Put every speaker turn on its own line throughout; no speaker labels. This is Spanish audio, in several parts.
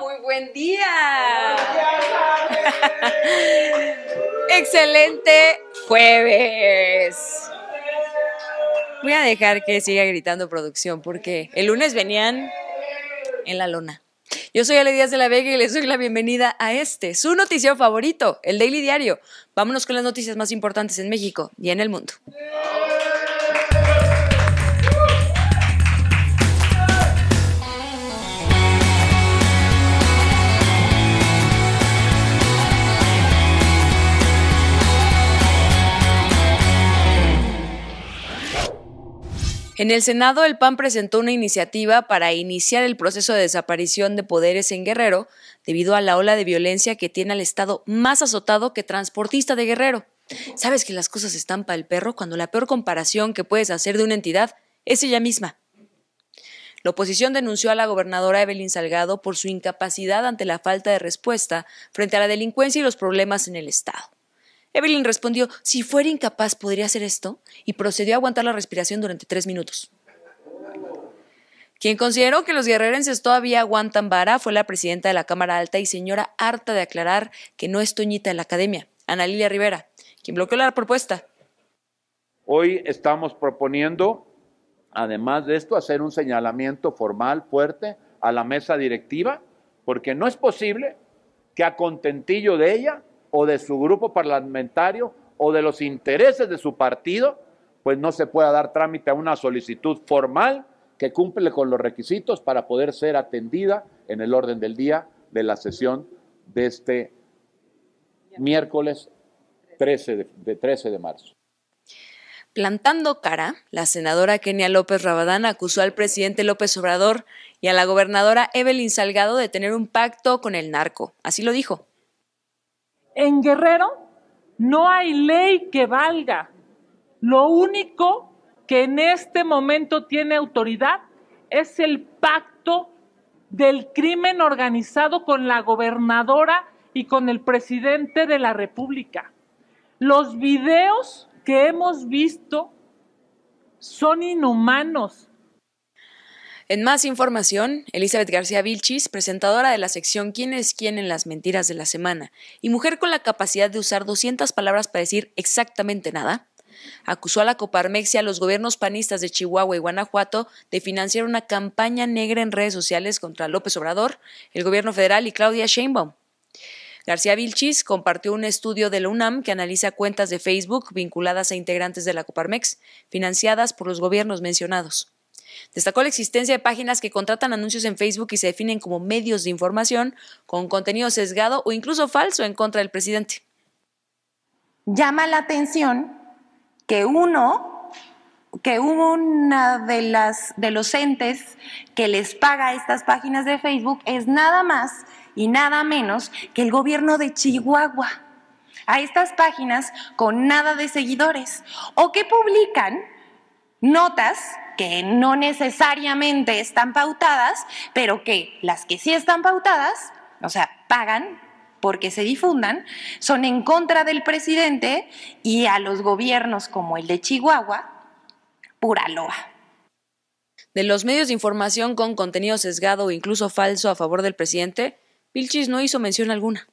muy buen día. Excelente jueves. Voy a dejar que siga gritando producción porque el lunes venían en la lona. Yo soy Ale Díaz de la Vega y les doy la bienvenida a este, su noticiero favorito, el Daily Diario. Vámonos con las noticias más importantes en México y en el mundo. En el Senado, el PAN presentó una iniciativa para iniciar el proceso de desaparición de poderes en Guerrero debido a la ola de violencia que tiene al Estado más azotado que transportista de Guerrero. Sabes que las cosas están para el perro cuando la peor comparación que puedes hacer de una entidad es ella misma. La oposición denunció a la gobernadora Evelyn Salgado por su incapacidad ante la falta de respuesta frente a la delincuencia y los problemas en el Estado. Evelyn respondió, si fuera incapaz, ¿podría hacer esto? Y procedió a aguantar la respiración durante tres minutos. Quien consideró que los guerrerenses todavía aguantan vara fue la presidenta de la Cámara Alta y señora harta de aclarar que no es Toñita en la Academia, Ana Lilia Rivera, quien bloqueó la propuesta. Hoy estamos proponiendo, además de esto, hacer un señalamiento formal fuerte a la mesa directiva, porque no es posible que a contentillo de ella o de su grupo parlamentario o de los intereses de su partido, pues no se pueda dar trámite a una solicitud formal que cumple con los requisitos para poder ser atendida en el orden del día de la sesión de este miércoles 13 de, de marzo. Plantando cara, la senadora Kenia López Rabadán acusó al presidente López Obrador y a la gobernadora Evelyn Salgado de tener un pacto con el narco. Así lo dijo. En Guerrero no hay ley que valga. Lo único que en este momento tiene autoridad es el pacto del crimen organizado con la gobernadora y con el presidente de la República. Los videos que hemos visto son inhumanos, en más información, Elizabeth García Vilchis, presentadora de la sección ¿Quién es quién en las mentiras de la semana? y mujer con la capacidad de usar 200 palabras para decir exactamente nada, acusó a la Coparmex y a los gobiernos panistas de Chihuahua y Guanajuato de financiar una campaña negra en redes sociales contra López Obrador, el gobierno federal y Claudia Sheinbaum. García Vilchis compartió un estudio de la UNAM que analiza cuentas de Facebook vinculadas a integrantes de la Coparmex, financiadas por los gobiernos mencionados. Destacó la existencia de páginas que contratan anuncios en Facebook y se definen como medios de información con contenido sesgado o incluso falso en contra del presidente. Llama la atención que uno, que una de las de los entes que les paga estas páginas de Facebook es nada más y nada menos que el gobierno de Chihuahua a estas páginas con nada de seguidores o que publican notas que no necesariamente están pautadas, pero que las que sí están pautadas, o sea, pagan porque se difundan, son en contra del presidente y a los gobiernos como el de Chihuahua, pura loa. De los medios de información con contenido sesgado o incluso falso a favor del presidente, Vilchis no hizo mención alguna.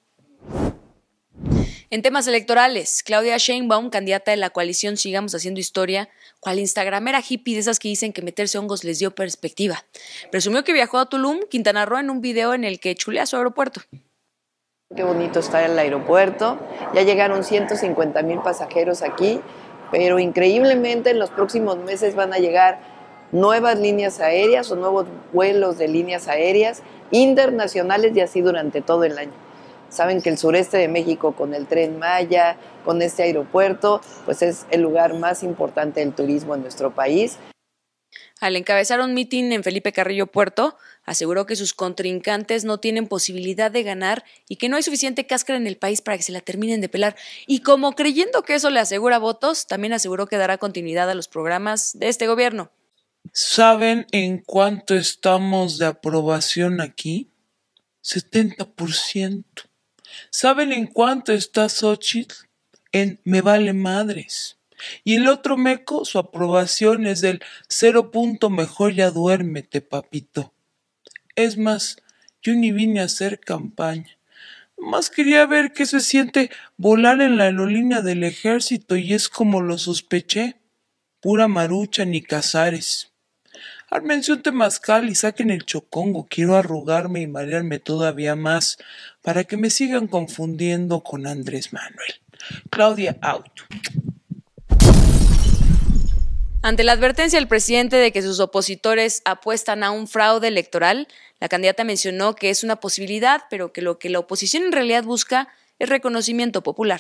En temas electorales, Claudia Sheinbaum, candidata de la coalición Sigamos Haciendo Historia, cual instagramera hippie de esas que dicen que meterse hongos les dio perspectiva, presumió que viajó a Tulum, Quintana Roo, en un video en el que chulea su aeropuerto. Qué bonito está el aeropuerto. Ya llegaron 150 mil pasajeros aquí, pero increíblemente en los próximos meses van a llegar nuevas líneas aéreas o nuevos vuelos de líneas aéreas internacionales y así durante todo el año. Saben que el sureste de México con el tren Maya, con este aeropuerto, pues es el lugar más importante del turismo en nuestro país. Al encabezar un mitin en Felipe Carrillo Puerto, aseguró que sus contrincantes no tienen posibilidad de ganar y que no hay suficiente cáscara en el país para que se la terminen de pelar. Y como creyendo que eso le asegura votos, también aseguró que dará continuidad a los programas de este gobierno. ¿Saben en cuánto estamos de aprobación aquí? 70%. ¿Saben en cuánto está Xochitl? En Me vale madres. Y el otro meco, su aprobación es del cero punto mejor ya duérmete, papito. Es más, yo ni vine a hacer campaña. Más quería ver qué se siente volar en la aerolínea del ejército y es como lo sospeché. Pura marucha ni cazares. Ármense un temazcal y saquen el chocongo. Quiero arrugarme y marearme todavía más para que me sigan confundiendo con Andrés Manuel. Claudia out. Ante la advertencia del presidente de que sus opositores apuestan a un fraude electoral, la candidata mencionó que es una posibilidad, pero que lo que la oposición en realidad busca es reconocimiento popular.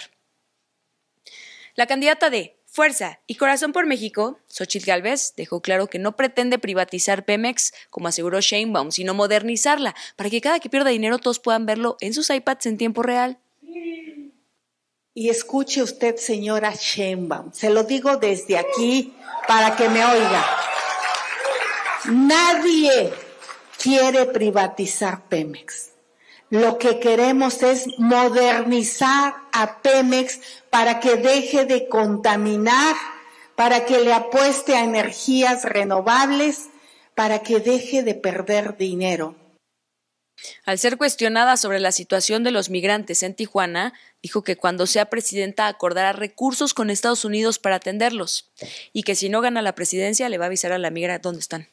La candidata de Fuerza y corazón por México, Xochitl Galvez dejó claro que no pretende privatizar Pemex, como aseguró Sheinbaum, sino modernizarla, para que cada que pierda dinero todos puedan verlo en sus iPads en tiempo real. Y escuche usted, señora Sheinbaum, se lo digo desde aquí para que me oiga. Nadie quiere privatizar Pemex lo que queremos es modernizar a Pemex para que deje de contaminar, para que le apueste a energías renovables, para que deje de perder dinero. Al ser cuestionada sobre la situación de los migrantes en Tijuana, dijo que cuando sea presidenta acordará recursos con Estados Unidos para atenderlos y que si no gana la presidencia le va a avisar a la migra dónde están.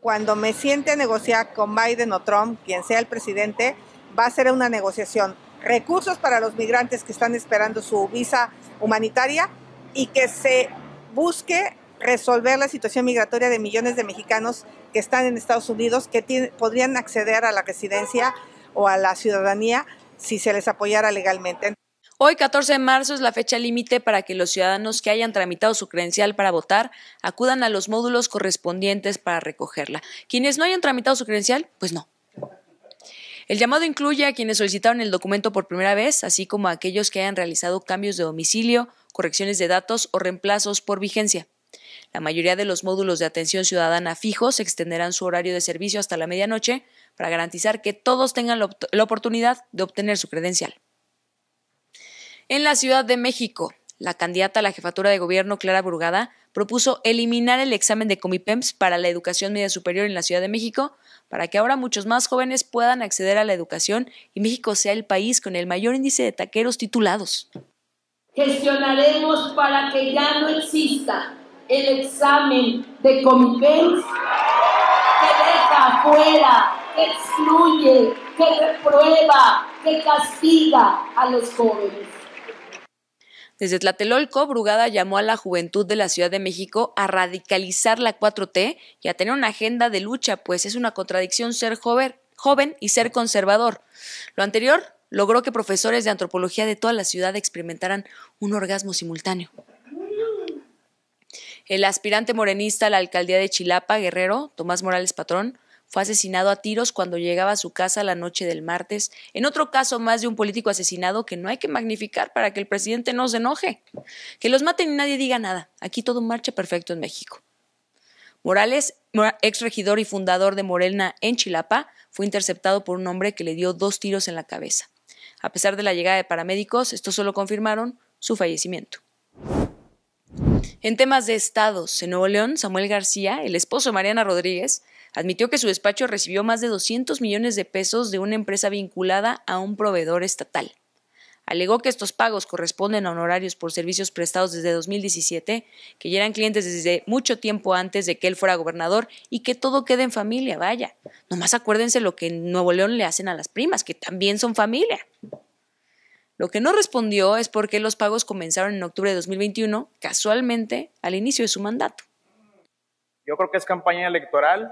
Cuando me siente a negociar con Biden o Trump, quien sea el presidente, va a ser una negociación. Recursos para los migrantes que están esperando su visa humanitaria y que se busque resolver la situación migratoria de millones de mexicanos que están en Estados Unidos, que podrían acceder a la residencia o a la ciudadanía si se les apoyara legalmente. Hoy, 14 de marzo, es la fecha límite para que los ciudadanos que hayan tramitado su credencial para votar acudan a los módulos correspondientes para recogerla. Quienes no hayan tramitado su credencial, pues no, el llamado incluye a quienes solicitaron el documento por primera vez, así como a aquellos que hayan realizado cambios de domicilio, correcciones de datos o reemplazos por vigencia. La mayoría de los módulos de atención ciudadana fijos extenderán su horario de servicio hasta la medianoche para garantizar que todos tengan la, la oportunidad de obtener su credencial. En la Ciudad de México, la candidata a la jefatura de gobierno, Clara Brugada, propuso eliminar el examen de Comipems para la educación media superior en la Ciudad de México para que ahora muchos más jóvenes puedan acceder a la educación y México sea el país con el mayor índice de taqueros titulados.
Gestionaremos
para que ya no exista el examen de Comipems que deja afuera, que excluye, que reprueba, que castiga a los jóvenes. Desde Tlatelolco, Brugada llamó a la juventud de la Ciudad de México a radicalizar la 4T y a tener una agenda de lucha, pues es una contradicción ser joven, y ser conservador. Lo anterior logró que profesores de antropología de toda la ciudad experimentaran un orgasmo simultáneo. El aspirante morenista a la alcaldía de Chilapa, Guerrero, Tomás Morales Patrón, fue asesinado a tiros cuando llegaba a su casa la noche del martes, en otro caso más de un político asesinado que no hay que magnificar para que el presidente no se enoje. Que los maten y nadie diga nada. Aquí todo marcha perfecto en México. Morales, ex regidor y fundador de Morelna en Chilapa, fue interceptado por un hombre que le dio dos tiros en la cabeza. A pesar de la llegada de paramédicos, estos solo confirmaron su fallecimiento. En temas de estados, en Nuevo León, Samuel García, el esposo de Mariana Rodríguez, Admitió que su despacho recibió más de 200 millones de pesos de una empresa vinculada a un proveedor estatal. Alegó que estos pagos corresponden a honorarios por servicios prestados desde 2017, que ya eran clientes desde mucho tiempo antes de que él fuera gobernador y que todo quede en familia, vaya. Nomás acuérdense lo que en Nuevo León le hacen a las primas, que también son familia. Lo que no respondió es por qué los pagos comenzaron en octubre de 2021, casualmente al inicio de su mandato. Yo creo que es campaña electoral,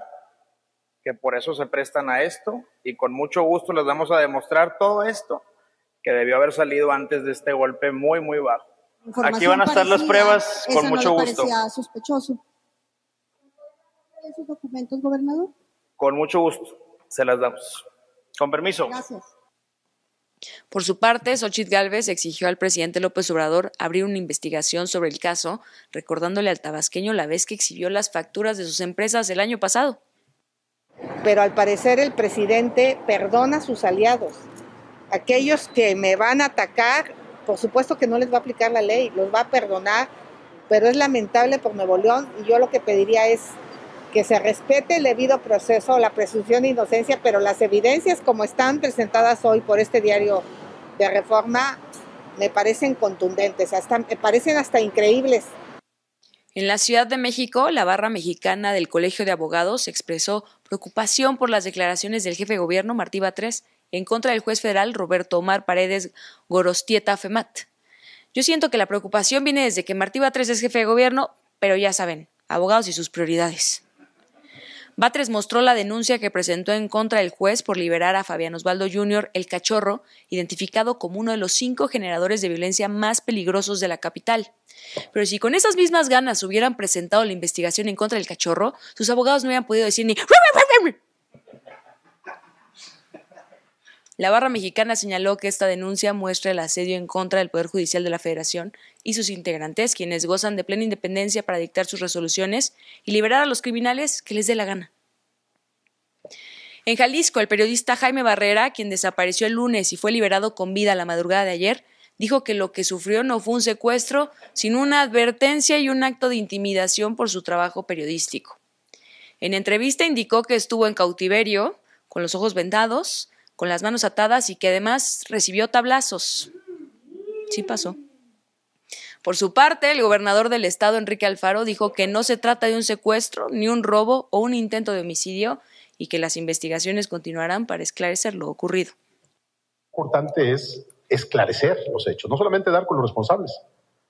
por eso se prestan a esto y con mucho gusto les vamos a demostrar todo esto que debió haber salido antes de este golpe muy, muy bajo. Aquí van a estar las pruebas con mucho gusto. sospechoso. ¿Esos documentos, gobernador? Con mucho gusto, se las damos. Con permiso. Por su parte, Xochitl Galvez exigió al presidente López Obrador abrir una investigación sobre el caso, recordándole al tabasqueño la vez que exhibió las facturas de sus empresas el año pasado pero al parecer el presidente perdona a sus aliados. Aquellos que me van a atacar, por supuesto que no les va a aplicar la ley, los va a perdonar, pero es lamentable por Nuevo León y yo lo que pediría es que se respete el debido proceso, la presunción de inocencia, pero las evidencias como están presentadas hoy por este diario de reforma me parecen contundentes, hasta, me parecen hasta increíbles en la Ciudad de México, la barra mexicana del Colegio de Abogados expresó preocupación por las declaraciones del jefe de gobierno Martí Batres en contra del juez federal Roberto Omar Paredes Gorostieta Femat. Yo siento que la preocupación viene desde que Martí Batres es jefe de gobierno, pero ya saben, abogados y sus prioridades. Batres mostró la denuncia que presentó en contra del juez por liberar a Fabián Osvaldo Jr., el cachorro, identificado como uno de los cinco generadores de violencia más peligrosos de la capital. Pero si con esas mismas ganas hubieran presentado la investigación en contra del cachorro, sus abogados no hubieran podido decir ni La barra mexicana señaló que esta denuncia muestra el asedio en contra del Poder Judicial de la Federación y sus integrantes, quienes gozan de plena independencia para dictar sus resoluciones y liberar a los criminales que les dé la gana. En Jalisco, el periodista Jaime Barrera, quien desapareció el lunes y fue liberado con vida la madrugada de ayer, dijo que lo que sufrió no fue un secuestro, sino una advertencia y un acto de intimidación por su trabajo periodístico. En entrevista indicó que estuvo en cautiverio, con los ojos vendados, con las manos atadas y que además recibió tablazos. Sí pasó. Por su parte, el gobernador del estado, Enrique Alfaro, dijo que no se trata de un secuestro, ni un robo o un intento de homicidio y que las investigaciones continuarán para esclarecer lo ocurrido. Lo Importante es esclarecer los hechos, no solamente dar con los responsables,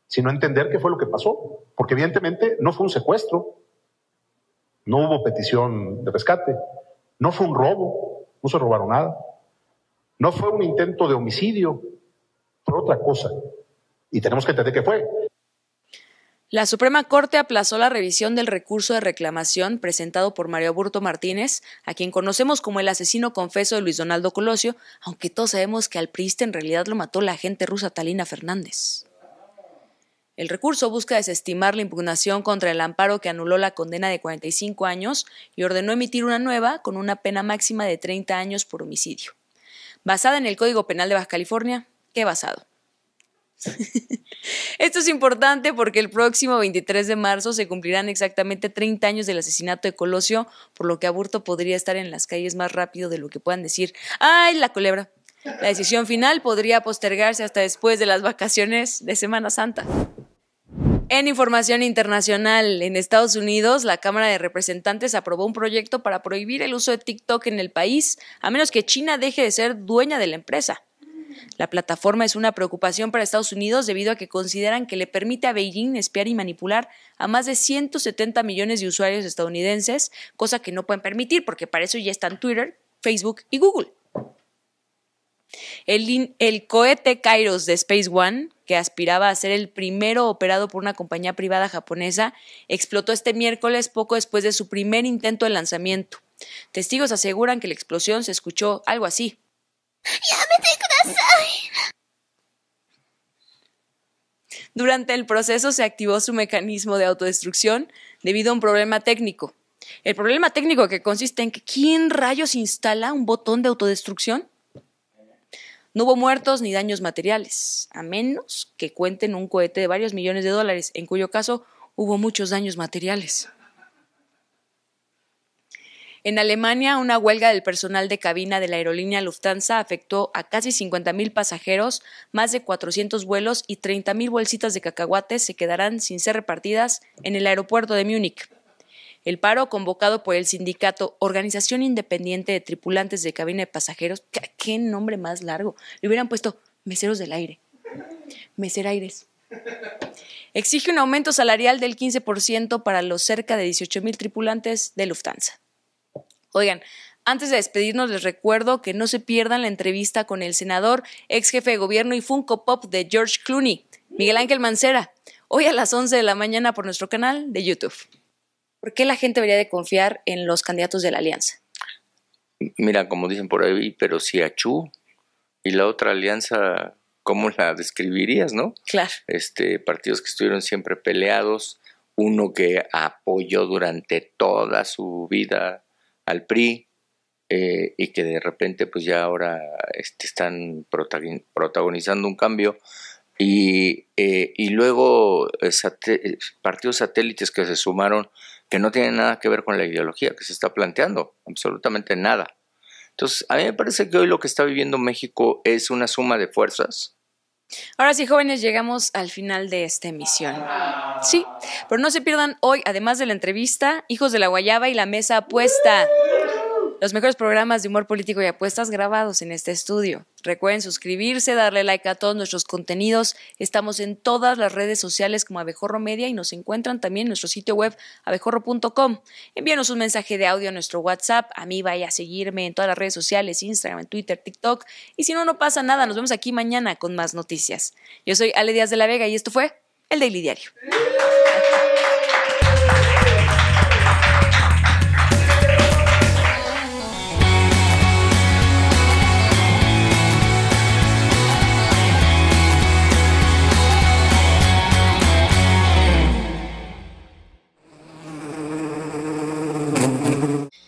sino entender qué fue lo que pasó, porque evidentemente no fue un secuestro, no hubo petición de rescate, no fue un robo, no se robaron nada, no fue un intento de homicidio, fue otra cosa. Y tenemos que entender que fue. La Suprema Corte aplazó la revisión del recurso de reclamación presentado por Mario Burto Martínez, a quien conocemos como el asesino confeso de Luis Donaldo Colosio, aunque todos sabemos que al priista en realidad lo mató la agente rusa Talina Fernández. El recurso busca desestimar la impugnación contra el amparo que anuló la condena de 45 años y ordenó emitir una nueva con una pena máxima de 30 años por homicidio basada en el Código Penal de Baja California. ¿Qué basado? Esto es importante porque el próximo 23 de marzo se cumplirán exactamente 30 años del asesinato de Colosio, por lo que Aburto podría estar en las calles más rápido de lo que puedan decir. ¡Ay, la culebra! La decisión final podría postergarse hasta después de las vacaciones de Semana Santa. En información internacional, en Estados Unidos, la Cámara de Representantes aprobó un proyecto para prohibir el uso de TikTok en el país, a menos que China deje de ser dueña de la empresa. La plataforma es una preocupación para Estados Unidos debido a que consideran que le permite a Beijing espiar y manipular a más de 170 millones de usuarios estadounidenses, cosa que no pueden permitir porque para eso ya están Twitter, Facebook y Google. El, cohete Kairos de Space One, que aspiraba a ser el primero operado por una compañía privada japonesa, explotó este miércoles poco después de su primer intento de lanzamiento. Testigos aseguran que la explosión se escuchó algo así. Durante el proceso se activó su mecanismo de autodestrucción debido a un problema técnico. El problema técnico que consiste en que ¿quién rayos instala un botón de autodestrucción? No hubo muertos ni daños materiales, a menos que cuenten un cohete de varios millones de dólares, en cuyo caso hubo muchos daños materiales. En Alemania, una huelga del personal de cabina de la aerolínea Lufthansa afectó a casi 50.000 pasajeros, más de 400 vuelos y 30.000 bolsitas de cacahuates se quedarán sin ser repartidas en el aeropuerto de Múnich. El paro convocado por el sindicato Organización Independiente de Tripulantes de Cabina de Pasajeros, qué nombre más largo, le hubieran puesto Meseros del Aire, Meseraires. Exige un aumento salarial del 15% para los cerca de 18 mil tripulantes de Lufthansa. Oigan, antes de despedirnos les recuerdo que no se pierdan la entrevista con el senador, ex jefe de gobierno y Funko Pop de George Clooney, Miguel Ángel Mancera, hoy a las 11 de la mañana por nuestro canal de YouTube. ¿Por qué la gente debería de confiar en los candidatos de la alianza? Mira, como dicen por ahí, pero si a y la otra alianza, ¿cómo la describirías, no? Claro. Este, partidos que estuvieron siempre peleados, uno que apoyó durante toda su vida al PRI eh, y que de repente pues ya ahora este, están protagonizando un cambio y, eh, y luego eh, partidos satélites que se sumaron que no tiene nada que ver con la ideología que se está planteando, absolutamente nada. Entonces, a mí me parece que hoy lo que está viviendo México es una suma de fuerzas. Ahora sí, jóvenes, llegamos al final de esta emisión. Sí, pero no se pierdan hoy, además de la entrevista, Hijos de la Guayaba y la Mesa Apuesta. Los mejores programas de humor político y apuestas grabados en este estudio. Recuerden suscribirse, darle like a todos nuestros contenidos. Estamos en todas las redes sociales como Abejorro Media y nos encuentran también en nuestro sitio web abejorro.com. Envíanos un mensaje de audio a nuestro WhatsApp. A mí vaya a seguirme en todas las redes sociales, Instagram, Twitter, TikTok. Y si no, no pasa nada. Nos vemos aquí mañana con más noticias. Yo soy Ale Díaz de la Vega y esto fue El Daily Diario.